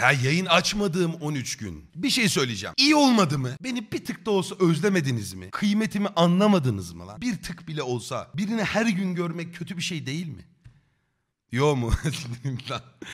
Ha yayın açmadığım 13 gün. Bir şey söyleyeceğim. İyi olmadı mı? Beni bir tık da olsa özlemediniz mi? Kıymetimi anlamadınız mı lan? Bir tık bile olsa birini her gün görmek kötü bir şey değil mi? Yo mu? lan?